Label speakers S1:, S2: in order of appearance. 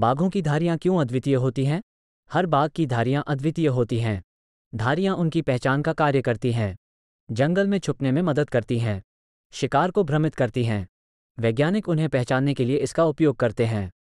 S1: बाघों की धारियाँ क्यों अद्वितीय होती हैं हर बाघ की धारियाँ अद्वितीय होती हैं धारियाँ उनकी पहचान का कार्य करती हैं जंगल में छुपने में मदद करती हैं शिकार को भ्रमित करती हैं वैज्ञानिक उन्हें पहचानने के लिए इसका उपयोग करते हैं